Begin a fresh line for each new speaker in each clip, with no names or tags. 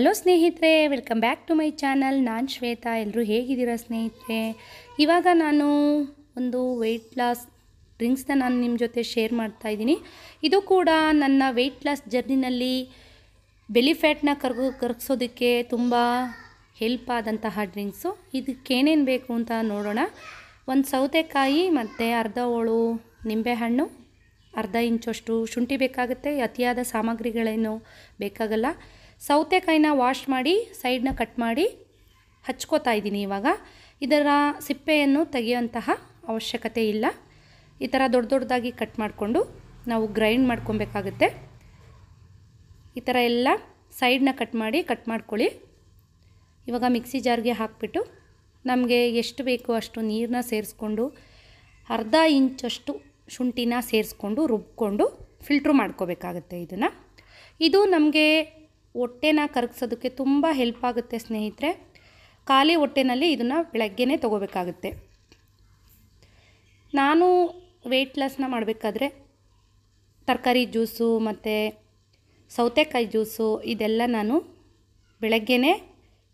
hello ಸ್ನೇಹಿತರೆ welcome back to my channel ನಾನು ಶ್ವೇತಾ ಎಲ್ಲರೂ ಹೇಗಿದ್ದೀರಾ ಸ್ನೇಹಿತರೆ ಇವಾಗ ನಾನು ಒಂದು ವೆಯ್ಟ್ ಲಾಸ್ ಡ್ರಿಂಕ್ಸ್ನ ನಾನು ನಿಮ್ಮ ಜೊತೆ ಶೇರ್ ಮಾಡ್ತಾ ಇದ್ದೀನಿ ಇದು ಕೂಡ ನನ್ನ ವೆಯ್ಟ್ ಲಾಸ್ ಜರ್ನಿನಲ್ಲಿ ಬೆಲಿ ಫ್ಯಾಟ್ನ ಕರ್ಗ ಕರಗಿಸೋದಕ್ಕೆ ತುಂಬ ಹೆಲ್ಪ್ ಆದಂತಹ ಡ್ರಿಂಕ್ಸು ಇದಕ್ಕೇನೇನು ಬೇಕು ಅಂತ ನೋಡೋಣ ಒಂದು ಸೌತೆಕಾಯಿ ಮತ್ತು ಅರ್ಧ ಹೋಳು ನಿಂಬೆಹಣ್ಣು ಅರ್ಧ ಇಂಚಷ್ಟು ಶುಂಠಿ ಬೇಕಾಗುತ್ತೆ ಅತಿಯಾದ ಸಾಮಗ್ರಿಗಳೇನು ಬೇಕಾಗಲ್ಲ ಸೌತೆಕಾಯಿನ ವಾಶ್ ಮಾಡಿ ಸೈಡನ್ನ ಕಟ್ ಮಾಡಿ ಹಚ್ಕೋತಾ ಇದ್ದೀನಿ ಇವಾಗ ಇದರ ಸಿಪ್ಪೆಯನ್ನು ತೆಗೆಯುವಂತಹ ಅವಶ್ಯಕತೆ ಇಲ್ಲ ಈ ಥರ ದೊಡ್ಡ ದೊಡ್ಡದಾಗಿ ಕಟ್ ಮಾಡಿಕೊಂಡು ನಾವು ಗ್ರೈಂಡ್ ಮಾಡ್ಕೊಬೇಕಾಗುತ್ತೆ ಈ ಥರ ಎಲ್ಲ ಸೈಡ್ನ ಕಟ್ ಮಾಡಿ ಕಟ್ ಮಾಡ್ಕೊಳ್ಳಿ ಇವಾಗ ಮಿಕ್ಸಿ ಜಾರ್ಗೆ ಹಾಕಿಬಿಟ್ಟು ನಮಗೆ ಎಷ್ಟು ಬೇಕೋ ಅಷ್ಟು ನೀರನ್ನ ಸೇರಿಸ್ಕೊಂಡು ಅರ್ಧ ಇಂಚಷ್ಟು ಶುಂಠಿನ ಸೇರಿಸ್ಕೊಂಡು ರುಬ್ಕೊಂಡು ಫಿಲ್ಟ್ರ್ ಮಾಡ್ಕೋಬೇಕಾಗುತ್ತೆ ಇದನ್ನು ಇದು ನಮಗೆ ಹೊಟ್ಟೆನ ಕರಗಿಸೋದಕ್ಕೆ ತುಂಬ ಹೆಲ್ಪ್ ಆಗುತ್ತೆ ಸ್ನೇಹಿತರೆ ಖಾಲಿ ಹೊಟ್ಟೆನಲ್ಲಿ ಇದನ್ನು ಬೆಳಗ್ಗೆನೇ ತೊಗೋಬೇಕಾಗುತ್ತೆ ನಾನು ವೆಯ್ಟ್ ಲಾಸ್ನ ಮಾಡಬೇಕಾದ್ರೆ ತರಕಾರಿ ಜ್ಯೂಸು ಮತ್ತು ಸೌತೆಕಾಯಿ ಜ್ಯೂಸು ಇದೆಲ್ಲ ನಾನು ಬೆಳಗ್ಗೆನೇ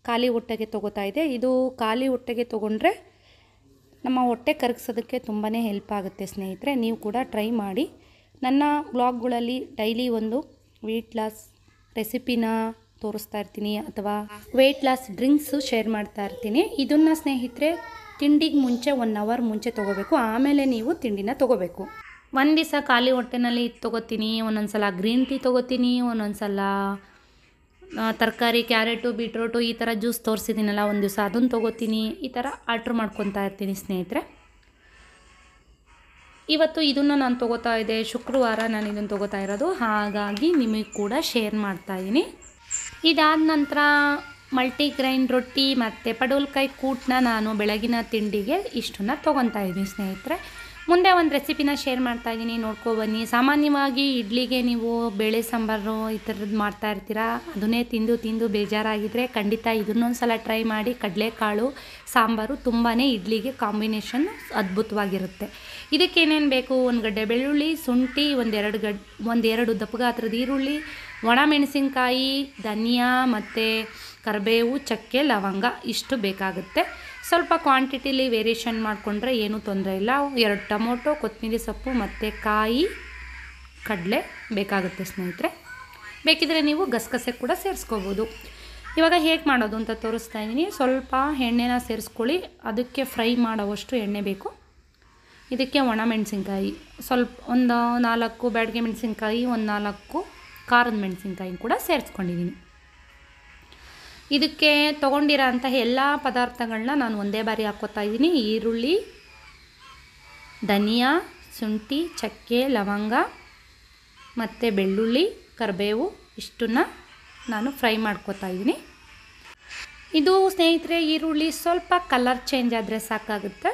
ಖಾಲಿ ಹೊಟ್ಟೆಗೆ ತೊಗೋತಾ ಇದೆ ಇದು ಖಾಲಿ ಹೊಟ್ಟೆಗೆ ತೊಗೊಂಡ್ರೆ ನಮ್ಮ ಹೊಟ್ಟೆ ಕರಗಿಸೋದಕ್ಕೆ ತುಂಬಾ ಹೆಲ್ಪ್ ಆಗುತ್ತೆ ಸ್ನೇಹಿತರೆ ನೀವು ಕೂಡ ಟ್ರೈ ಮಾಡಿ ನನ್ನ ಬ್ಲಾಗ್ಗಳಲ್ಲಿ ಡೈಲಿ ಒಂದು ವೆಯ್ಟ್ ಲಾಸ್ ರೆಸಿಪಿನ ತೋರಿಸ್ತಾ ಇರ್ತೀನಿ ಅಥವಾ ವೆಯ್ಟ್ ಲಾಸ್ ಡ್ರಿಂಕ್ಸು ಶೇರ್ ಮಾಡ್ತಾ ಇರ್ತೀನಿ ಇದನ್ನು ಸ್ನೇಹಿತರೆ ತಿಂಡಿಗೆ ಮುಂಚೆ ಒನ್ ಅವರ್ ಮುಂಚೆ ತೊಗೋಬೇಕು ಆಮೇಲೆ ನೀವು ತಿಂಡಿನ ತೊಗೋಬೇಕು ಒಂದು ದಿವಸ ಖಾಲಿ ಹೊಟ್ಟೆನಲ್ಲಿ ಇದು ತೊಗೋತೀನಿ ಒಂದೊಂದು ಸಲ ಗ್ರೀನ್ ಟೀ ತೊಗೋತೀನಿ ಒಂದೊಂದು ಸಲ ತರಕಾರಿ ಕ್ಯಾರೆಟು ಬೀಟ್ರೋಟು ಈ ಥರ ಜ್ಯೂಸ್ ತೋರಿಸಿದ್ದೀನಲ್ಲ ಒಂದು ದಿವಸ ಅದನ್ನು ತೊಗೋತೀನಿ ಈ ಥರ ಆರ್ಡ್ರ್ ಮಾಡ್ಕೊತಾ ಇರ್ತೀನಿ ಸ್ನೇಹಿತರೆ ಇವತ್ತು ಇದನ್ನು ನಾನು ತೊಗೋತಾ ಇದ್ದೆ ಶುಕ್ರವಾರ ನಾನು ಇದನ್ನು ತೊಗೋತಾ ಇರೋದು ಹಾಗಾಗಿ ನಿಮಗೆ ಕೂಡ ಶೇರ್ ಮಾಡ್ತಾಯಿದ್ದೀನಿ ಇದಾದ ನಂತರ ಮಲ್ಟಿಗ್ರೈನ್ ರೊಟ್ಟಿ ಮತ್ತು ಪಡೋಲ್ಕಾಯಿ ಕೂಟ್ನ ನಾನು ಬೆಳಗಿನ ತಿಂಡಿಗೆ ಇಷ್ಟನ್ನು ತೊಗೊತಾ ಇದ್ದೀನಿ ಸ್ನೇಹಿತರೆ ಮುಂದೆ ಒಂದು ರೆಸಿಪಿನ ಶೇರ್ ಮಾಡ್ತಾ ಇದ್ದೀನಿ ಬನ್ನಿ ಸಾಮಾನ್ಯವಾಗಿ ಇಡ್ಲಿಗೆ ನೀವು ಬೇಳೆ ಸಾಂಬಾರು ಈ ಥರದ್ದು ಮಾಡ್ತಾ ಇರ್ತೀರಾ ಅದನ್ನೇ ತಿಂದು ತಿಂದು ಬೇಜಾರಾಗಿದ್ದರೆ ಖಂಡಿತ ಇದನ್ನೊಂದು ಸಲ ಟ್ರೈ ಮಾಡಿ ಕಡಲೆಕಾಳು ಸಾಂಬಾರು ತುಂಬಾ ಇಡ್ಲಿಗೆ ಕಾಂಬಿನೇಷನ್ ಅದ್ಭುತವಾಗಿರುತ್ತೆ ಇದಕ್ಕೇನೇನು ಬೇಕು ಒಂದು ಗಡ್ಡೆ ಬೆಳ್ಳುಳ್ಳಿ ಶುಂಠಿ ಒಂದೆರಡು ಗಡ್ ಒಂದೆರಡು ದಪ್ಪಗಾತ್ರದ ಈರುಳ್ಳಿ ಒಣ ಮೆಣಸಿನ್ಕಾಯಿ ಧನಿಯಾ ಮತ್ತು ಕರಿಬೇವು ಚಕ್ಕೆ ಲವಂಗ ಇಷ್ಟು ಬೇಕಾಗುತ್ತೆ ಸ್ವಲ್ಪ ಕ್ವಾಂಟಿಟಿಲಿ ವೇರಿಯೇಷನ್ ಮಾಡಿಕೊಂಡ್ರೆ ಏನೂ ತೊಂದರೆ ಇಲ್ಲ ಎರಡು ಟೊಮೊಟೊ ಕೊತ್ತಂಬರಿ ಸೊಪ್ಪು ಮತ್ತು ಕಾಯಿ ಕಡಲೆ ಬೇಕಾಗುತ್ತೆ ಸ್ನೇಹಿತರೆ ಬೇಕಿದ್ರೆ ನೀವು ಗಸಗಸೆ ಕೂಡ ಸೇರಿಸ್ಕೋಬೋದು ಇವಾಗ ಹೇಗೆ ಮಾಡೋದು ಅಂತ ತೋರಿಸ್ತಾ ಇದ್ದೀನಿ ಸ್ವಲ್ಪ ಎಣ್ಣೆನ ಸೇರಿಸ್ಕೊಳ್ಳಿ ಅದಕ್ಕೆ ಫ್ರೈ ಮಾಡೋವಷ್ಟು ಎಣ್ಣೆ ಬೇಕು ಇದಕ್ಕೆ ಒಣ ಮೆಣಸಿನ್ಕಾಯಿ ಸ್ವಲ್ಪ ಒಂದು ನಾಲ್ಕು ಬ್ಯಾಡಿಗೆ ಮೆಣಸಿನ್ಕಾಯಿ ಒಂದು ನಾಲ್ಕು ಖಾರದ ಮೆಣಸಿನ್ಕಾಯಿ ಕೂಡ ಸೇರಿಸ್ಕೊಂಡಿದ್ದೀನಿ ಇದಕ್ಕೆ ತೊಗೊಂಡಿರೋ ಅಂತಹ ಎಲ್ಲ ಪದಾರ್ಥಗಳನ್ನ ನಾನು ಒಂದೇ ಬಾರಿ ಹಾಕೋತಾ ಇದ್ದೀನಿ ಈರುಳ್ಳಿ ಧನಿಯಾ ಶುಂಠಿ ಚಕ್ಕೆ ಲವಂಗ ಮತ್ತು ಬೆಳ್ಳುಳ್ಳಿ ಕರಿಬೇವು ಇಷ್ಟನ್ನು ನಾನು ಫ್ರೈ ಮಾಡ್ಕೋತಾ ಇದ್ದೀನಿ ಇದು ಸ್ನೇಹಿತರೆ ಈರುಳ್ಳಿ ಸ್ವಲ್ಪ ಕಲರ್ ಚೇಂಜ್ ಆದರೆ ಸಾಕಾಗುತ್ತೆ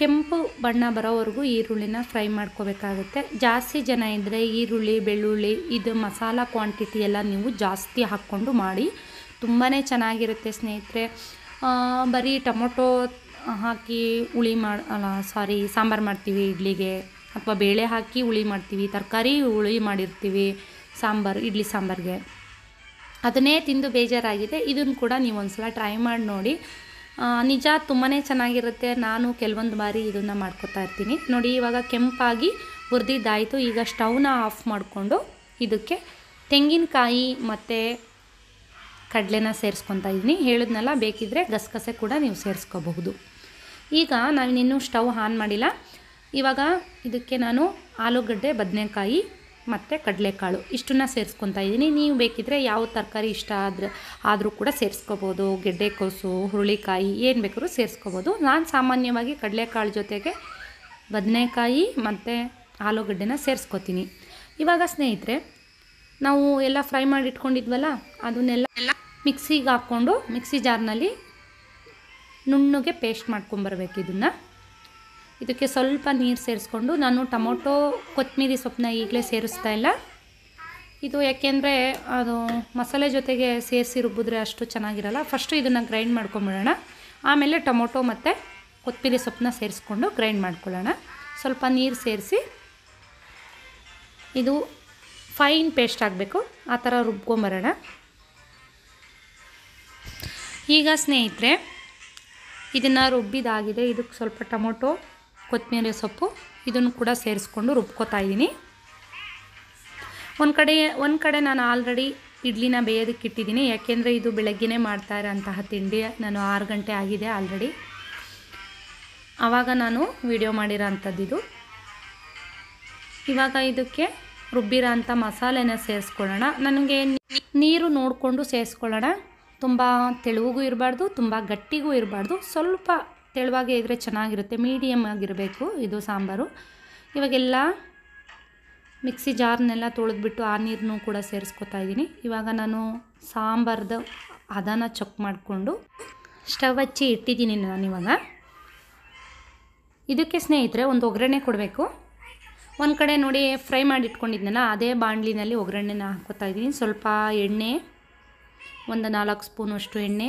ಕೆಂಪು ಬಣ್ಣ ಬರೋವರೆಗೂ ಈರುಳ್ಳಿನ ಫ್ರೈ ಮಾಡ್ಕೋಬೇಕಾಗುತ್ತೆ ಜಾಸ್ತಿ ಜನ ಇದ್ದರೆ ಈರುಳ್ಳಿ ಬೆಳ್ಳುಳ್ಳಿ ಇದು ಮಸಾಲ ಕ್ವಾಂಟಿಟಿ ಎಲ್ಲ ನೀವು ಜಾಸ್ತಿ ಹಾಕ್ಕೊಂಡು ಮಾಡಿ ತುಂಬಾ ಚೆನ್ನಾಗಿರುತ್ತೆ ಸ್ನೇಹಿತರೆ ಬರೀ ಟೊಮೊಟೊ ಹಾಕಿ ಹುಳಿ ಮಾಡಿ ಸಾರಿ ಸಾಂಬಾರು ಮಾಡ್ತೀವಿ ಇಡ್ಲಿಗೆ ಅಥವಾ ಬೇಳೆ ಹಾಕಿ ಹುಳಿ ಮಾಡ್ತೀವಿ ತರಕಾರಿ ಹುಳಿ ಮಾಡಿರ್ತೀವಿ ಸಾಂಬಾರು ಇಡ್ಲಿ ಸಾಂಬಾರಿಗೆ ಅದನ್ನೇ ತಿಂದು ಬೇಜಾರಾಗಿದೆ ಇದನ್ನು ಕೂಡ ನೀವು ಒಂದು ಸಲ ಟ್ರೈ ಮಾಡಿ ನೋಡಿ ನಿಜ ತುಂಬಾ ಚೆನ್ನಾಗಿರುತ್ತೆ ನಾನು ಕೆಲವೊಂದು ಬಾರಿ ಇದನ್ನು ಮಾಡ್ಕೋತಾ ಇರ್ತೀನಿ ನೋಡಿ ಇವಾಗ ಕೆಂಪಾಗಿ ಹುರಿದಿದ್ದಾಯಿತು ಈಗ ಸ್ಟವ್ನ ಆಫ್ ಮಾಡಿಕೊಂಡು ಇದಕ್ಕೆ ತೆಂಗಿನಕಾಯಿ ಮತ್ತು ಕಡಲೆನ ಸೇರಿಸ್ಕೊತಾ ಇದ್ದೀನಿ ಹೇಳಿದ್ನಲ್ಲ ಬೇಕಿದ್ದರೆ ಗಸಗಸೆ ಕೂಡ ನೀವು ಸೇರಿಸ್ಕೋಬಹುದು ಈಗ ನಾನಿನ್ನೂ ಸ್ಟವ್ ಆನ್ ಮಾಡಿಲ್ಲ ಇವಾಗ ಇದಕ್ಕೆ ನಾನು ಆಲೂಗಡ್ಡೆ ಬದನೆಕಾಯಿ ಮತ್ತು ಕಡಲೆಕಾಳು ಇಷ್ಟನ್ನು ಸೇರಿಸ್ಕೊತಾ ಇದ್ದೀನಿ ನೀವು ಬೇಕಿದ್ದರೆ ಯಾವ ತರಕಾರಿ ಇಷ್ಟ ಆದ್ರ ಆದರೂ ಕೂಡ ಸೇರಿಸ್ಕೋಬೋದು ಗೆಡ್ಡೆಕೋಸು ಹುರುಳಿಕಾಯಿ ಏನು ಬೇಕಾದ್ರೂ ಸೇರಿಸ್ಕೋಬೋದು ನಾನು ಸಾಮಾನ್ಯವಾಗಿ ಕಡಲೆಕಾಳು ಜೊತೆಗೆ ಬದನೆಕಾಯಿ ಮತ್ತು ಆಲೂಗಡ್ಡೆನ ಸೇರಿಸ್ಕೋತೀನಿ ಇವಾಗ ಸ್ನೇಹಿತರೆ ನಾವು ಎಲ್ಲ ಫ್ರೈ ಮಾಡಿ ಇಟ್ಕೊಂಡಿದ್ವಲ್ಲ ಅದನ್ನೆಲ್ಲ ಎಲ್ಲ ಮಿಕ್ಸಿಗೆ ಹಾಕ್ಕೊಂಡು ಮಿಕ್ಸಿ ಜಾರ್ನಲ್ಲಿ ನುಣ್ಣಗೆ ಪೇಸ್ಟ್ ಮಾಡ್ಕೊಂಬರ್ಬೇಕು ಇದನ್ನು ಇದಕ್ಕೆ ಸ್ವಲ್ಪ ನೀರು ಸೇರಿಸ್ಕೊಂಡು ನಾನು ಟೊಮೊಟೊ ಕೊತ್ತಂಬರಿ ಸೊಪ್ಪನ್ನ ಈಗಲೇ ಸೇರಿಸ್ತಾ ಇಲ್ಲ ಇದು ಯಾಕೆಂದರೆ ಅದು ಮಸಾಲೆ ಜೊತೆಗೆ ಸೇರಿಸಿ ರುಬ್ಬಿದ್ರೆ ಅಷ್ಟು ಚೆನ್ನಾಗಿರಲ್ಲ ಫಸ್ಟು ಇದನ್ನು ಗ್ರೈಂಡ್ ಮಾಡ್ಕೊಂಬಿಡೋಣ ಆಮೇಲೆ ಟೊಮೊಟೊ ಮತ್ತು ಕೊತ್ತಂಬರಿ ಸೊಪ್ಪನ್ನ ಸೇರಿಸ್ಕೊಂಡು ಗ್ರೈಂಡ್ ಮಾಡ್ಕೊಳ್ಳೋಣ ಸ್ವಲ್ಪ ನೀರು ಸೇರಿಸಿ ಇದು ಫೈನ್ ಪೇಸ್ಟ್ ಆಗಬೇಕು ಆ ಥರ ರುಬ್ಕೊಂಬರೋಣ ಈಗ ಸ್ನೇಹಿತರೆ ಇದನ್ನು ರುಬ್ಬಿದಾಗಿದೆ ಇದಕ್ಕೆ ಸ್ವಲ್ಪ ಟೊಮೊಟೊ ಕೊತ್ತಂಬರಿ ಸೊಪ್ಪು ಇದನ್ನು ಕೂಡ ಸೇರಿಸ್ಕೊಂಡು ರುಬ್ಕೋತಾ ಇದ್ದೀನಿ ಒಂದು ಕಡೆ ಒಂದು ಕಡೆ ನಾನು ಆಲ್ರೆಡಿ ಇಡ್ಲಿನ ಬೇಯೋದಕ್ಕೆ ಇಟ್ಟಿದ್ದೀನಿ ಯಾಕೆಂದರೆ ಇದು ಬೆಳಗ್ಗೆ ಮಾಡ್ತಾ ಇರೋಂತಹ ತಿಂಡಿ ನಾನು ಆರು ಗಂಟೆ ಆಗಿದೆ ಆಲ್ರೆಡಿ ಆವಾಗ ನಾನು ವಿಡಿಯೋ ಮಾಡಿರೋ ಅಂಥದ್ದು ಇದು ಇವಾಗ ಇದಕ್ಕೆ ರುಬ್ಬಿರೋ ಅಂಥ ಮಸಾಲೆನ ಸೇರಿಸ್ಕೊಳ್ಳೋಣ ನನಗೆ ನೀರು ನೋಡಿಕೊಂಡು ಸೇರಿಸ್ಕೊಳ್ಳೋಣ ತುಂಬ ತೆಳುವಿಗೂ ಇರಬಾರ್ದು ತುಂಬ ಗಟ್ಟಿಗೂ ಇರಬಾರ್ದು ಸ್ವಲ್ಪ ತೆಳುವಾಗೆ ಇದ್ದರೆ ಚೆನ್ನಾಗಿರುತ್ತೆ ಮೀಡಿಯಮ್ ಆಗಿರಬೇಕು ಇದು ಸಾಂಬಾರು ಇವಾಗೆಲ್ಲ ಮಿಕ್ಸಿ ಜಾರ್ನೆಲ್ಲ ತೊಳೆದ್ಬಿಟ್ಟು ಆ ನೀರನ್ನು ಕೂಡ ಸೇರಿಸ್ಕೊತಾ ಇದ್ದೀನಿ ಇವಾಗ ನಾನು ಸಾಂಬಾರ್ದ ಅದನ್ನು ಚಕ್ ಮಾಡಿಕೊಂಡು ಸ್ಟವ್ ಹಚ್ಚಿ ಇಟ್ಟಿದ್ದೀನಿ ನಾನು ಇವಾಗ ಇದಕ್ಕೆ ಸ್ನೇಹಿತರೆ ಒಂದು ಒಗ್ಗರಣೆ ಕೊಡಬೇಕು ಒಂದು ಕಡೆ ನೋಡಿ ಫ್ರೈ ಮಾಡಿ ಇಟ್ಕೊಂಡಿದ್ನಲ್ಲ ಅದೇ ಬಾಣಲಿನಲ್ಲಿ ಒಗ್ಗರಣೆನ ಹಾಕೋತಾ ಇದ್ದೀನಿ ಸ್ವಲ್ಪ ಎಣ್ಣೆ ಒಂದು ನಾಲ್ಕು ಸ್ಪೂನಷ್ಟು ಎಣ್ಣೆ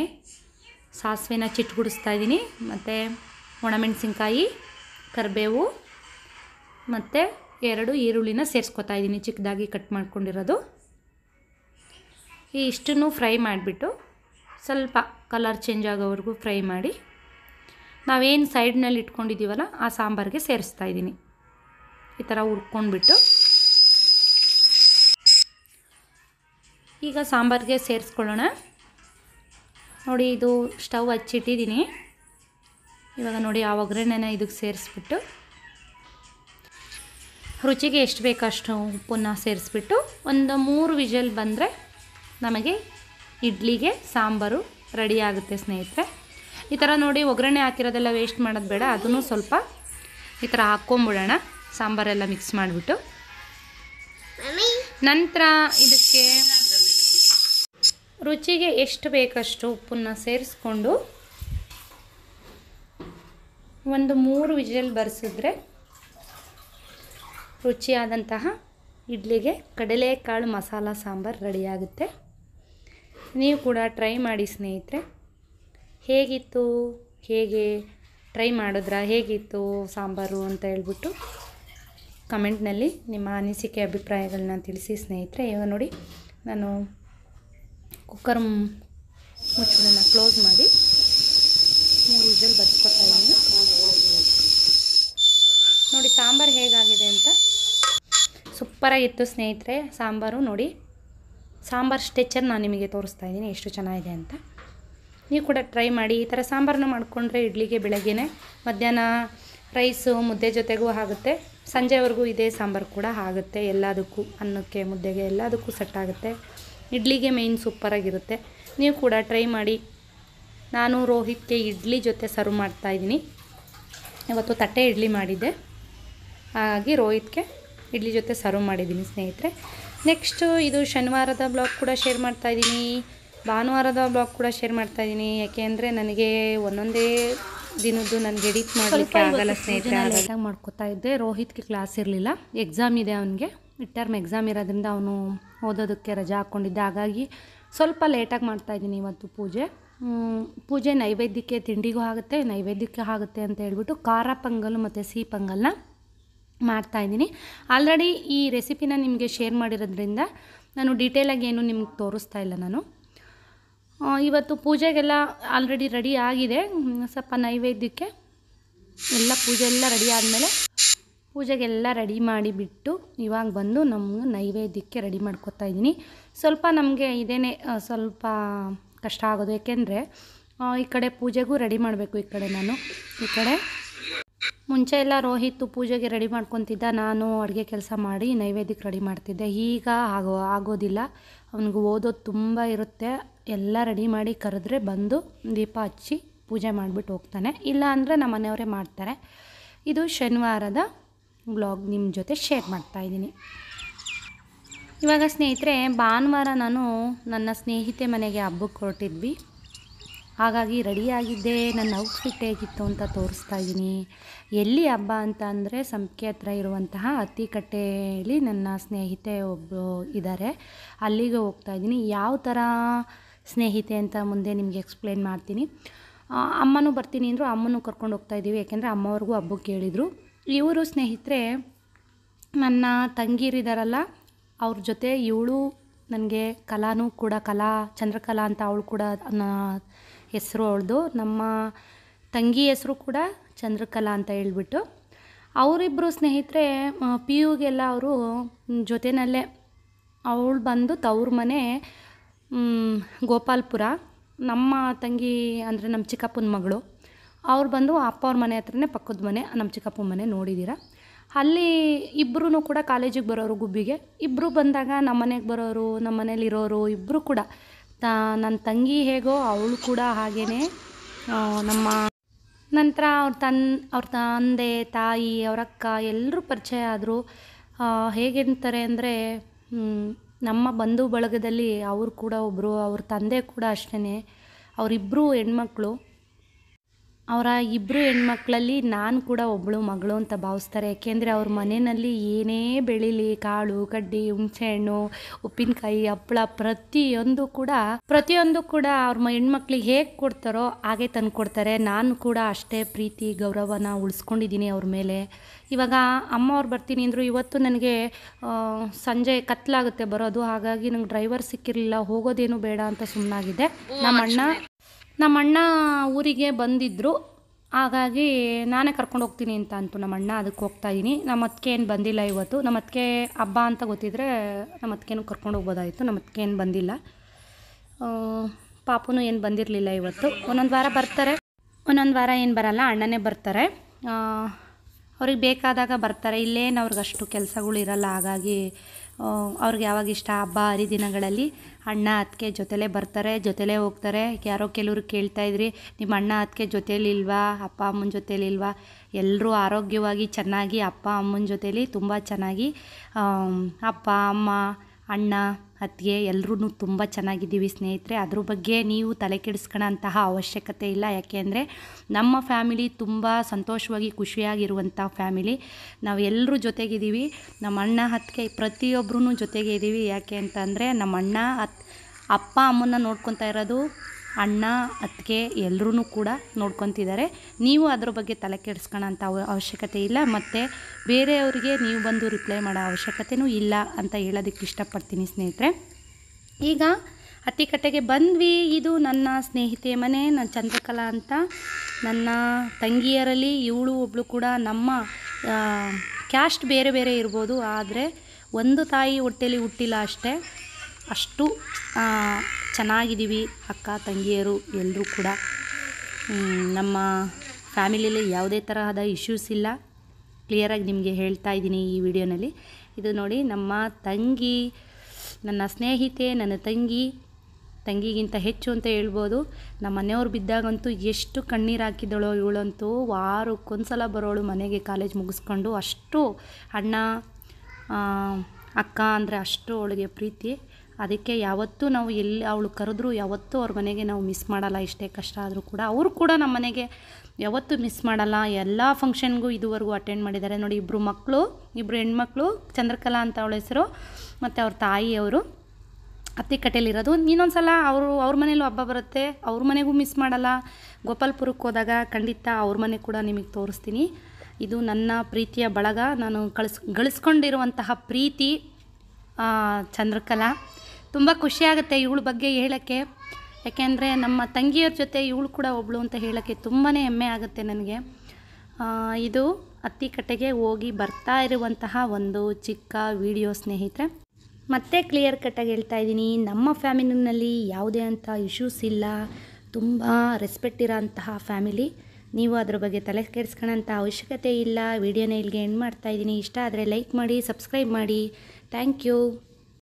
ಸಾಸಿವೆನ ಚಿಟ್ಗುಡಿಸ್ತಾ ಇದ್ದೀನಿ ಮತ್ತು ಒಣಮೆಣಸಿನ್ಕಾಯಿ ಕರಿಬೇವು ಮತ್ತು ಎರಡು ಈರುಳ್ಳಿನ ಸೇರಿಸ್ಕೊತಾ ಇದ್ದೀನಿ ಚಿಕ್ಕದಾಗಿ ಕಟ್ ಮಾಡ್ಕೊಂಡಿರೋದು ಈ ಇಷ್ಟನ್ನು ಫ್ರೈ ಮಾಡಿಬಿಟ್ಟು ಸ್ವಲ್ಪ ಕಲರ್ ಚೇಂಜ್ ಆಗೋವರೆಗೂ ಫ್ರೈ ಮಾಡಿ ನಾವೇನು ಸೈಡ್ನಲ್ಲಿ ಇಟ್ಕೊಂಡಿದ್ದೀವಲ್ಲ ಆ ಸಾಂಬಾರಿಗೆ ಸೇರಿಸ್ತಾ ಇದ್ದೀನಿ ಈ ಥರ ಹುರ್ಕೊಂಡ್ಬಿಟ್ಟು ಈಗ ಸಾಂಬಾರಿಗೆ ಸೇರಿಸ್ಕೊಳ್ಳೋಣ ನೋಡಿ ಇದು ಸ್ಟವ್ ಹಚ್ಚಿಟ್ಟಿದ್ದೀನಿ ಇವಾಗ ನೋಡಿ ಆ ಒಗ್ಗರಣೆನ ಇದಕ್ಕೆ ಸೇರಿಸ್ಬಿಟ್ಟು ರುಚಿಗೆ ಎಷ್ಟು ಬೇಕಷ್ಟು ಉಪ್ಪನ್ನ ಸೇರಿಸ್ಬಿಟ್ಟು ಒಂದು ಮೂರು ವಿಜಲ್ ಬಂದರೆ ನಮಗೆ ಇಡ್ಲಿಗೆ ಸಾಂಬಾರು ರೆಡಿ ಆಗುತ್ತೆ ಸ್ನೇಹಿತರೆ ಈ ಥರ ನೋಡಿ ಒಗ್ಗರಣೆ ಹಾಕಿರೋದೆಲ್ಲ ವೇಸ್ಟ್ ಮಾಡೋದು ಬೇಡ ಅದನ್ನು ಸ್ವಲ್ಪ ಈ ಥರ ಹಾಕ್ಕೊಂಬಿಡೋಣ ಸಾಂಬಾರೆಲ್ಲ ಮಿಕ್ಸ್ ಮಾಡಿಬಿಟ್ಟು ನಂತರ ಇದಕ್ಕೆ ರುಚಿಗೆ ಎಷ್ಟು ಬೇಕಷ್ಟು ಉಪ್ಪನ್ನು ಸೇರಿಸ್ಕೊಂಡು ಒಂದು ಮೂರು ವಿಜಲ್ ಬರೆಸಿದ್ರೆ ರುಚಿಯಾದಂತಹ ಇಡ್ಲಿಗೆ ಕಡಲೆಕಾಳು ಮಸಾಲ ಸಾಂಬಾರು ರೆಡಿಯಾಗುತ್ತೆ ನೀವು ಕೂಡ ಟ್ರೈ ಮಾಡಿ ಸ್ನೇಹಿತರೆ ಹೇಗಿತ್ತು ಹೇಗೆ ಟ್ರೈ ಮಾಡಿದ್ರ ಹೇಗಿತ್ತು ಸಾಂಬಾರು ಅಂತ ಹೇಳ್ಬಿಟ್ಟು ಕಮೆಂಟ್ನಲ್ಲಿ ನಿಮ್ಮ ಅನಿಸಿಕೆ ಅಭಿಪ್ರಾಯಗಳನ್ನ ತಿಳಿಸಿ ಸ್ನೇಹಿತರೆ ಇವಾಗ ನೋಡಿ ನಾನು ಕುಕ್ಕರ್ ಮುಚ್ಚಳನ ಕ್ಲೋಸ್ ಮಾಡಿ ಮೂರು ವಿಷಲ್ ಬದ್ಕೊತಾ ಇದ್ದೀನಿ ನೋಡಿ ಸಾಂಬಾರು ಹೇಗಾಗಿದೆ ಅಂತ ಸೂಪ್ಪರಾಗಿತ್ತು ಸ್ನೇಹಿತರೆ ಸಾಂಬಾರು ನೋಡಿ ಸಾಂಬಾರು ಸ್ಟೆಚರ್ ನಾನು ನಿಮಗೆ ತೋರಿಸ್ತಾ ಇದ್ದೀನಿ ಎಷ್ಟು ಚೆನ್ನಾಗಿದೆ ಅಂತ ನೀವು ಕೂಡ ಟ್ರೈ ಮಾಡಿ ಈ ಥರ ಸಾಂಬಾರನ್ನ ಮಾಡಿಕೊಂಡ್ರೆ ಇಡ್ಲಿಗೆ ಬೆಳಗ್ಗೆ ಮಧ್ಯಾಹ್ನ ರೈಸು ಮುದ್ದೆ ಜೊತೆಗೂ ಆಗುತ್ತೆ ಸಂಜೆವರೆಗೂ ಇದೇ ಸಾಂಬಾರು ಕೂಡ ಆಗುತ್ತೆ ಎಲ್ಲದಕ್ಕೂ ಅನ್ನಕ್ಕೆ ಮುದ್ದೆಗೆ ಎಲ್ಲದಕ್ಕೂ ಸೆಟ್ ಆಗುತ್ತೆ ಇಡ್ಲಿಗೆ ಮೇಯ್ನ್ ಸೂಪರಾಗಿರುತ್ತೆ ನೀವು ಕೂಡ ಟ್ರೈ ಮಾಡಿ ನಾನು ರೋಹಿತ್ಗೆ ಇಡ್ಲಿ ಜೊತೆ ಸರ್ವ್ ಮಾಡ್ತಾಯಿದ್ದೀನಿ ಇವತ್ತು ತಟ್ಟೆ ಇಡ್ಲಿ ಮಾಡಿದ್ದೆ ಹಾಗಾಗಿ ರೋಹಿತ್ಗೆ ಇಡ್ಲಿ ಜೊತೆ ಸರ್ವ್ ಮಾಡಿದ್ದೀನಿ ಸ್ನೇಹಿತರೆ ನೆಕ್ಸ್ಟು ಇದು ಶನಿವಾರದ ಬ್ಲಾಗ್ ಕೂಡ ಶೇರ್ ಮಾಡ್ತಾಯಿದ್ದೀನಿ ಭಾನುವಾರದ ಬ್ಲಾಗ್ ಕೂಡ ಶೇರ್ ಮಾಡ್ತಾಯಿದ್ದೀನಿ ಅಂದರೆ ನನಗೆ ಒಂದೊಂದೇ ದಿನದ್ದು ನನಗೆ ಎಡಿಟ್ ಮಾಡಲಿಕ್ಕೆ ಆಗಲ್ಲ ಸ್ನೇಹಿತರೆ ಮಾಡ್ಕೋತಾ ಇದ್ದೆ ರೋಹಿತ್ಗೆ ಕ್ಲಾಸ್ ಇರಲಿಲ್ಲ ಎಕ್ಸಾಮ್ ಇದೆ ಅವನಿಗೆ ಮಿಡ್ ಟರ್ಮ್ ಎಕ್ಸಾಮ್ ಇರೋದ್ರಿಂದ ಅವನು ಓದೋದಕ್ಕೆ ರಜೆ ಹಾಕ್ಕೊಂಡಿದ್ದೆ ಹಾಗಾಗಿ ಸ್ವಲ್ಪ ಲೇಟಾಗಿ ಮಾಡ್ತಾಯಿದ್ದೀನಿ ಇವತ್ತು ಪೂಜೆ ಪೂಜೆ ನೈವೇದ್ಯಕ್ಕೆ ತಿಂಡಿಗೂ ಆಗುತ್ತೆ ನೈವೇದ್ಯಕ್ಕೆ ಆಗುತ್ತೆ ಅಂತ ಹೇಳ್ಬಿಟ್ಟು ಖಾರ ಪೊಂಗಲ್ ಮತ್ತು ಸಿಹಿ ಪೊಂಗಲ್ನ ಮಾಡ್ತಾಯಿದ್ದೀನಿ ಆಲ್ರೆಡಿ ಈ ರೆಸಿಪಿನ ನಿಮಗೆ ಶೇರ್ ಮಾಡಿರೋದ್ರಿಂದ ನಾನು ಡೀಟೇಲಾಗಿ ಏನು ನಿಮ್ಗೆ ತೋರಿಸ್ತಾ ಇಲ್ಲ ನಾನು ಇವತ್ತು ಪೂಜೆಗೆಲ್ಲ ಆಲ್ರೆಡಿ ರೆಡಿ ಆಗಿದೆ ಸ್ವಲ್ಪ ನೈವೇದ್ಯಕ್ಕೆ ಎಲ್ಲ ಪೂಜೆ ಎಲ್ಲ ರೆಡಿ ಆದಮೇಲೆ ಪೂಜೆಗೆಲ್ಲ ರೆಡಿ ಮಾಡಿಬಿಟ್ಟು ಇವಾಗ ಬಂದು ನಮ್ಮ ನೈವೇದ್ಯಕ್ಕೆ ರೆಡಿ ಮಾಡ್ಕೊತಾ ಇದ್ದೀನಿ ಸ್ವಲ್ಪ ನಮಗೆ ಇದೇನೇ ಸ್ವಲ್ಪ ಕಷ್ಟ ಆಗೋದು ಏಕೆಂದರೆ ಈ ಕಡೆ ಪೂಜೆಗೂ ರೆಡಿ ಮಾಡಬೇಕು ಈ ಕಡೆ ನಾನು ಈ ಕಡೆ ಮುಂಚೆ ಎಲ್ಲ ರೋಹಿತ್ ಪೂಜೆಗೆ ರೆಡಿ ಮಾಡ್ಕೊತಿದ್ದ ನಾನು ಅಡುಗೆ ಕೆಲಸ ಮಾಡಿ ನೈವೇದ್ಯಕ್ಕೆ ರೆಡಿ ಮಾಡ್ತಿದ್ದೆ ಈಗ ಆಗೋ ಆಗೋದಿಲ್ಲ ಅವನಿಗೆ ಓದೋದು ತುಂಬ ಇರುತ್ತೆ ಎಲ್ಲ ರೆಡಿ ಮಾಡಿ ಕರೆದ್ರೆ ಬಂದು ದೀಪ ಹಚ್ಚಿ ಪೂಜೆ ಮಾಡಿಬಿಟ್ಟು ಹೋಗ್ತಾನೆ ಇಲ್ಲ ಅಂದರೆ ನಮ್ಮ ಮನೆಯವರೇ ಮಾಡ್ತಾರೆ ಇದು ಶನಿವಾರದ ಬ್ಲಾಗ್ ನಿಮ್ಮ ಜೊತೆ ಶೇರ್ ಮಾಡ್ತಾಯಿದ್ದೀನಿ ಇವಾಗ ಸ್ನೇಹಿತರೆ ಭಾನುವಾರ ನಾನು ನನ್ನ ಸ್ನೇಹಿತೆ ಮನೆಗೆ ಹಬ್ಬಕ್ಕೆ ಹೊರಟಿದ್ವಿ ಹಾಗಾಗಿ ರೆಡಿಯಾಗಿದ್ದೆ ನನ್ನ ಔಟ್ಫಿಟ್ ಹೇಗಿತ್ತು ಅಂತ ತೋರಿಸ್ತಾ ಇದ್ದೀನಿ ಎಲ್ಲಿ ಹಬ್ಬ ಅಂತ ಅಂದರೆ ಸಂಪಿಗೆ ಹತ್ರ ಇರುವಂತಹ ಅತ್ತಿಕಟ್ಟೆಯಲ್ಲಿ ನನ್ನ ಸ್ನೇಹಿತೆ ಒಬ್ಬರು ಇದ್ದಾರೆ ಅಲ್ಲಿಗೆ ಹೋಗ್ತಾ ಇದ್ದೀನಿ ಯಾವ ಥರ ಸ್ನೇಹಿತೆ ಅಂತ ಮುಂದೆ ನಿಮಗೆ ಎಕ್ಸ್ಪ್ಲೇನ್ ಮಾಡ್ತೀನಿ ಅಮ್ಮನೂ ಬರ್ತೀನಿ ಅಂದರು ಅಮ್ಮನೂ ಕರ್ಕೊಂಡು ಹೋಗ್ತಾ ಇದ್ದೀವಿ ಯಾಕೆಂದರೆ ಅಮ್ಮವ್ರಿಗೂ ಹಬ್ಬಕ್ಕೆ ಹೇಳಿದರು ಇವರು ಸ್ನೇಹಿತರೆ ನನ್ನ ತಂಗಿರಿದಾರಲ್ಲ ಅವ್ರ ಜೊತೆ ಇವಳು ನನಗೆ ಕಲಾನೂ ಕೂಡ ಕಲಾ ಚಂದ್ರಕಲಾ ಅಂತ ಅವಳು ಕೂಡ ಹೆಸರು ಅವಳದು ನಮ್ಮ ತಂಗಿ ಹೆಸರು ಕೂಡ ಚಂದ್ರಕಲಾ ಅಂತ ಹೇಳ್ಬಿಟ್ಟು ಅವರಿಬ್ಬರು ಸ್ನೇಹಿತರೆ ಪಿ ಯುಗೆಲ್ಲ ಅವರು ಜೊತೆಯಲ್ಲೇ ಅವಳು ಬಂದು ತವ್ರ ಮನೆ ಗೋಪಾಲ್ಪುರ ನಮ್ಮ ತಂಗಿ ಅಂದರೆ ನಮ್ಮ ಚಿಕ್ಕಪ್ಪನ ಮಗಳು ಅವ್ರು ಬಂದು ಅಪ್ಪ ಅವ್ರ ಮನೆ ಹತ್ರನೇ ಪಕ್ಕದ ಮನೆ ನಮ್ಮ ಚಿಕ್ಕಪ್ಪ ಮನೆ ನೋಡಿದ್ದೀರ ಅಲ್ಲಿ ಇಬ್ಬರೂ ಕೂಡ ಕಾಲೇಜಿಗೆ ಬರೋರು ಗುಬ್ಬಿಗೆ ಇಬ್ಬರು ಬಂದಾಗ ನಮ್ಮ ಮನೆಗೆ ಬರೋರು ನಮ್ಮ ಮನೇಲಿರೋರು ಇಬ್ಬರು ಕೂಡ ತ ನನ್ನ ತಂಗಿ ಹೇಗೋ ಅವಳು ಕೂಡ ಹಾಗೇ ನಮ್ಮ ನಂತರ ಅವ್ರ ತನ್ ಅವ್ರ ತಂದೆ ತಾಯಿ ಅವ್ರ ಅಕ್ಕ ಎಲ್ಲರೂ ಪರಿಚಯ ಆದರು ಹೇಗಿರ್ತಾರೆ ಅಂದರೆ ನಮ್ಮ ಬಂಧು ಬಳಗದಲ್ಲಿ ಅವರು ಕೂಡ ಒಬ್ಬರು ಅವ್ರ ತಂದೆ ಕೂಡ ಅಷ್ಟೇ ಅವರಿಬ್ಬರು ಹೆಣ್ಮಕ್ಳು ಅವರ ಇಬ್ಬರು ಹೆಣ್ಮಕ್ಳಲ್ಲಿ ನಾನು ಕೂಡ ಒಬ್ಬಳು ಮಗಳು ಅಂತ ಭಾವಿಸ್ತಾರೆ ಯಾಕೆಂದರೆ ಅವ್ರ ಮನೆಯಲ್ಲಿ ಏನೇ ಬೆಳೀಲಿ ಕಾಳು ಕಡ್ಡಿ ಹುಣಸೆಹಣ್ಣು ಉಪ್ಪಿನಕಾಯಿ ಹಪ್ಪಳ ಪ್ರತಿಯೊಂದು ಕೂಡ ಪ್ರತಿಯೊಂದು ಕೂಡ ಅವ್ರ ಹೆಣ್ಮಕ್ಳಿಗೆ ಹೇಗೆ ಕೊಡ್ತಾರೋ ಹಾಗೆ ತಂದು ಕೊಡ್ತಾರೆ ನಾನು ಕೂಡ ಅಷ್ಟೇ ಪ್ರೀತಿ ಗೌರವನ ಉಳಿಸ್ಕೊಂಡಿದ್ದೀನಿ ಅವ್ರ ಮೇಲೆ ಇವಾಗ ಅಮ್ಮ ಅವ್ರು ಬರ್ತೀನಿ ಅಂದರು ಇವತ್ತು ನನಗೆ ಸಂಜೆ ಕತ್ಲಾಗುತ್ತೆ ಬರೋದು ಹಾಗಾಗಿ ನಂಗೆ ಡ್ರೈವರ್ ಸಿಕ್ಕಿರಲಿಲ್ಲ ಹೋಗೋದೇನು ಬೇಡ ಅಂತ ಸುಮ್ಮನಾಗಿದೆ ನಮ್ಮ ಅಣ್ಣ ನಮ್ಮ ಅಣ್ಣ ಊರಿಗೆ ಬಂದಿದ್ದರು ಹಾಗಾಗಿ ನಾನೇ ಕರ್ಕೊಂಡು ಹೋಗ್ತೀನಿ ಅಂತ ಅಂತು ಅಣ್ಣ ಅದಕ್ಕೆ ಹೋಗ್ತಾಯಿದ್ದೀನಿ ನಮ್ಮ ಅತ್ತಿಗೆ ಏನು ಬಂದಿಲ್ಲ ಇವತ್ತು ನಮ್ಮ ಅತ್ತಿಗೆ ಹಬ್ಬ ಅಂತ ಗೊತ್ತಿದ್ರೆ ನಮ್ಮ ಅತ್ತಿಗೆನೂ ಕರ್ಕೊಂಡು ಹೋಗ್ಬೋದಾಯಿತು ನಮ್ಮ ಅತ್ತಿಗೆ ಏನು ಬಂದಿಲ್ಲ ಪಾಪುನೂ ಏನು ಬಂದಿರಲಿಲ್ಲ ಇವತ್ತು ಒಂದೊಂದು ವಾರ ಬರ್ತಾರೆ ಒಂದೊಂದು ವಾರ ಏನು ಬರಲ್ಲ ಅಣ್ಣನೇ ಬರ್ತಾರೆ ಅವ್ರಿಗೆ ಬೇಕಾದಾಗ ಬರ್ತಾರೆ ಇಲ್ಲೇನು ಕೆಲಸಗಳು ಕೆಲಸಗಳಿರಲ್ಲ ಹಾಗಾಗಿ ಅವ್ರಿಗೆ ಯಾವಾಗ ಇಷ್ಟ ಹಬ್ಬ ಹರಿದಿನಗಳಲ್ಲಿ ಅಣ್ಣ ಅತ್ತಿಗೆ ಜೊತೆಲೇ ಬರ್ತಾರೆ ಜೊತೆಲೇ ಹೋಗ್ತಾರೆ ಯಾರೋ ಕೆಲವರು ಕೇಳ್ತಾಯಿದ್ರಿ ನಿಮ್ಮ ಅಣ್ಣ ಅದಕ್ಕೆ ಜೊತೇಲಿಲ್ವಾ ಅಪ್ಪ ಅಮ್ಮನ ಜೊತೇಲಿಲ್ವಾ ಎಲ್ಲರೂ ಆರೋಗ್ಯವಾಗಿ ಚೆನ್ನಾಗಿ ಅಪ್ಪ ಅಮ್ಮನ ಜೊತೇಲಿ ತುಂಬ ಚೆನ್ನಾಗಿ ಅಪ್ಪ ಅಮ್ಮ ಅಣ್ಣ ಅತ್ತಿಗೆ ಎಲ್ಲರೂ ತುಂಬ ಚೆನ್ನಾಗಿದ್ದೀವಿ ಸ್ನೇಹಿತರೆ ಅದ್ರ ಬಗ್ಗೆ ನೀವು ತಲೆ ಕೆಡಿಸ್ಕೊಳ್ಳೋಂತಹ ಅವಶ್ಯಕತೆ ಇಲ್ಲ ಯಾಕೆಂದರೆ ನಮ್ಮ ಫ್ಯಾಮಿಲಿ ತುಂಬ ಸಂತೋಷವಾಗಿ ಖುಷಿಯಾಗಿರುವಂಥ ಫ್ಯಾಮಿಲಿ ನಾವು ಎಲ್ಲರೂ ಜೊತೆಗಿದ್ದೀವಿ ನಮ್ಮ ಅಣ್ಣ ಹತ್ತಿಗೆ ಪ್ರತಿಯೊಬ್ಬರೂ ಜೊತೆಗೆ ಇದ್ದೀವಿ ಯಾಕೆ ಅಂತಂದರೆ ನಮ್ಮ ಅಣ್ಣ ಅತ್ ಅಪ್ಪ ಅಮ್ಮನ ನೋಡ್ಕೊತಾ ಇರೋದು ಅಣ್ಣ ಅತ್ತಿಗೆ ಎಲ್ಲರೂ ಕೂಡ ನೋಡ್ಕೊತಿದ್ದಾರೆ ನೀವು ಅದ್ರ ಬಗ್ಗೆ ತಲೆ ಕೆಡಿಸ್ಕೊಳ್ಳೋಂಥ ಅವಶ್ಯಕತೆ ಇಲ್ಲ ಮತ್ತು ಬೇರೆಯವರಿಗೆ ನೀವು ಬಂದು ರಿಪ್ಲೈ ಮಾಡೋ ಅವಶ್ಯಕತೆಯೂ ಇಲ್ಲ ಅಂತ ಹೇಳೋದಕ್ಕೆ ಇಷ್ಟಪಡ್ತೀನಿ ಸ್ನೇಹಿತರೆ ಈಗ ಕಟ್ಟೆಗೆ ಬಂದ್ವಿ ಇದು ನನ್ನ ಸ್ನೇಹಿತೆ ಮನೆ ನನ್ನ ಚಂದ್ರಕಲಾ ಅಂತ ನನ್ನ ತಂಗಿಯರಲ್ಲಿ ಇವಳು ಒಬ್ಳು ಕೂಡ ನಮ್ಮ ಕ್ಯಾಸ್ಟ್ ಬೇರೆ ಬೇರೆ ಇರ್ಬೋದು ಆದರೆ ಒಂದು ತಾಯಿ ಹೊಟ್ಟೆಲಿ ಹುಟ್ಟಿಲ್ಲ ಅಷ್ಟೇ ಅಷ್ಟು ಚೆನ್ನಾಗಿದ್ದೀವಿ ಅಕ್ಕ ತಂಗಿಯರು ಎಲ್ಲರೂ ಕೂಡ ನಮ್ಮ ಫ್ಯಾಮಿಲಿಯಲ್ಲಿ ಯಾವುದೇ ತರಹದ ಇಶ್ಯೂಸ್ ಇಲ್ಲ ಕ್ಲಿಯರಾಗಿ ನಿಮಗೆ ಹೇಳ್ತಾ ಇದ್ದೀನಿ ಈ ವಿಡಿಯೋನಲ್ಲಿ ಇದು ನೋಡಿ ನಮ್ಮ ತಂಗಿ ನನ್ನ ಸ್ನೇಹಿತೆ ನನ್ನ ತಂಗಿ ತಂಗಿಗಿಂತ ಹೆಚ್ಚು ಅಂತ ಹೇಳ್ಬೋದು ನಮ್ಮ ಮನೆಯವ್ರು ಬಿದ್ದಾಗಂತೂ ಎಷ್ಟು ಕಣ್ಣೀರು ಹಾಕಿದಳೋ ಇವಳಂತೂ ವಾರಕ್ಕೊಂದ್ಸಲ ಸಲ ಬರೋಳು ಮನೆಗೆ ಕಾಲೇಜ್ ಮುಗಿಸ್ಕೊಂಡು ಅಷ್ಟು ಅಣ್ಣ ಅಕ್ಕ ಅಂದರೆ ಅಷ್ಟು ಅವಳಿಗೆ ಪ್ರೀತಿ ಅದಕ್ಕೆ ಯಾವತ್ತೂ ನಾವು ಎಲ್ಲಿ ಅವಳು ಕರೆದ್ರೂ ಯಾವತ್ತೂ ಅವ್ರ ಮನೆಗೆ ನಾವು ಮಿಸ್ ಮಾಡಲ್ಲ ಇಷ್ಟೇ ಕಷ್ಟ ಆದರೂ ಕೂಡ ಅವರು ಕೂಡ ನಮ್ಮ ಮನೆಗೆ ಯಾವತ್ತೂ ಮಿಸ್ ಮಾಡಲ್ಲ ಎಲ್ಲ ಫಂಕ್ಷನ್ಗೂ ಇದುವರೆಗೂ ಅಟೆಂಡ್ ಮಾಡಿದ್ದಾರೆ ನೋಡಿ ಇಬ್ಬರು ಮಕ್ಕಳು ಇಬ್ಬರು ಹೆಣ್ಮಕ್ಳು ಚಂದ್ರಕಲಾ ಅಂತ ಅವಳ ಹೆಸರು ಮತ್ತು ಅವ್ರ ತಾಯಿಯವರು ಅತ್ತಿಕಟ್ಟೆಲಿರೋದು ಇನ್ನೊಂದು ಸಲ ಅವರು ಅವ್ರ ಮನೇಲೂ ಹಬ್ಬ ಬರುತ್ತೆ ಅವ್ರ ಮನೆಗೂ ಮಿಸ್ ಮಾಡಲ್ಲ ಗೋಪಾಲ್ಪುರಕ್ಕೆ ಹೋದಾಗ ಖಂಡಿತ ಅವ್ರ ಮನೆ ಕೂಡ ನಿಮಗೆ ತೋರಿಸ್ತೀನಿ ಇದು ನನ್ನ ಪ್ರೀತಿಯ ಬಳಗ ನಾನು ಕಳಿಸ್ ಗಳಿಸ್ಕೊಂಡಿರುವಂತಹ ಪ್ರೀತಿ ಚಂದ್ರಕಲಾ ತುಂಬ ಖುಷಿಯಾಗುತ್ತೆ ಇವಳ ಬಗ್ಗೆ ಹೇಳೋಕ್ಕೆ ಯಾಕೆಂದರೆ ನಮ್ಮ ತಂಗಿಯವ್ರ ಜೊತೆ ಇವಳು ಕೂಡ ಒಬ್ಬಳು ಅಂತ ಹೇಳೋಕ್ಕೆ ತುಂಬಾ ಹೆಮ್ಮೆ ಆಗುತ್ತೆ ನನಗೆ ಇದು ಅತ್ತಿಕಟ್ಟೆಗೆ ಹೋಗಿ ಬರ್ತಾ ಇರುವಂತಹ ಒಂದು ಚಿಕ್ಕ ವಿಡಿಯೋ ಸ್ನೇಹಿತರೆ ಮತ್ತೆ ಕ್ಲಿಯರ್ ಕಟ್ಟಾಗಿ ಹೇಳ್ತಾ ಇದ್ದೀನಿ ನಮ್ಮ ಫ್ಯಾಮಿಲಿನಲ್ಲಿ ಯಾವುದೇ ಅಂಥ ಇಶ್ಯೂಸ್ ಇಲ್ಲ ತುಂಬ ರೆಸ್ಪೆಕ್ಟ್ ಇರೋಂತಹ ಫ್ಯಾಮಿಲಿ ನೀವು ಅದ್ರ ಬಗ್ಗೆ ತಲೆ ಕೆಡಿಸ್ಕೊಳ್ಳೋಂಥ ಅವಶ್ಯಕತೆ ಇಲ್ಲ ವಿಡಿಯೋನ ಇಲ್ಲಿಗೆ ಎಂಡ್ ಮಾಡ್ತಾ ಇದ್ದೀನಿ ಇಷ್ಟ ಆದರೆ ಲೈಕ್ ಮಾಡಿ ಸಬ್ಸ್ಕ್ರೈಬ್ ಮಾಡಿ ಥ್ಯಾಂಕ್ ಯು